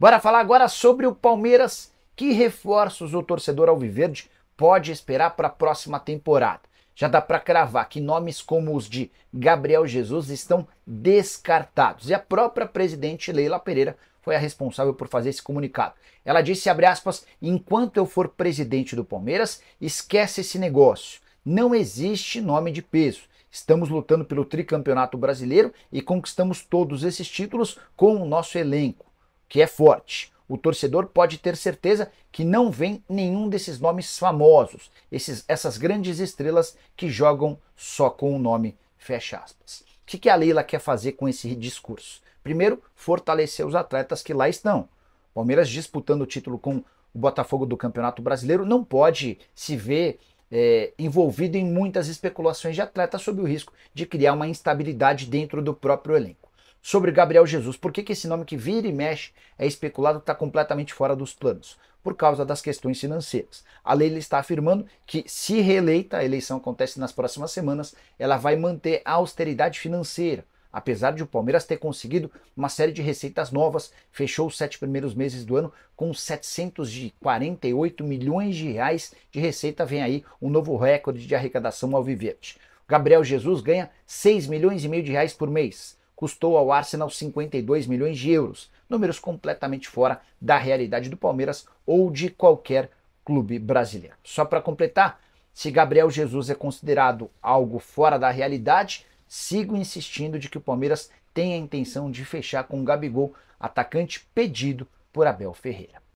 Bora falar agora sobre o Palmeiras. Que reforços o torcedor alviverde pode esperar para a próxima temporada? Já dá para cravar que nomes como os de Gabriel Jesus estão descartados. E a própria presidente Leila Pereira foi a responsável por fazer esse comunicado. Ela disse, aspas, enquanto eu for presidente do Palmeiras, esquece esse negócio. Não existe nome de peso. Estamos lutando pelo tricampeonato brasileiro e conquistamos todos esses títulos com o nosso elenco que é forte. O torcedor pode ter certeza que não vem nenhum desses nomes famosos, esses, essas grandes estrelas que jogam só com o nome, fecha aspas. O que, que a Leila quer fazer com esse discurso? Primeiro, fortalecer os atletas que lá estão. Palmeiras disputando o título com o Botafogo do Campeonato Brasileiro não pode se ver é, envolvido em muitas especulações de atletas sob o risco de criar uma instabilidade dentro do próprio elenco sobre Gabriel Jesus. Por que, que esse nome que vira e mexe é especulado está completamente fora dos planos? Por causa das questões financeiras. A lei está afirmando que, se reeleita, a eleição acontece nas próximas semanas, ela vai manter a austeridade financeira. Apesar de o Palmeiras ter conseguido uma série de receitas novas, fechou os sete primeiros meses do ano com 748 milhões de reais de receita. Vem aí um novo recorde de arrecadação ao vivete. Gabriel Jesus ganha 6 milhões e meio de reais por mês custou ao Arsenal 52 milhões de euros, números completamente fora da realidade do Palmeiras ou de qualquer clube brasileiro. Só para completar, se Gabriel Jesus é considerado algo fora da realidade, sigo insistindo de que o Palmeiras tem a intenção de fechar com o Gabigol, atacante pedido por Abel Ferreira.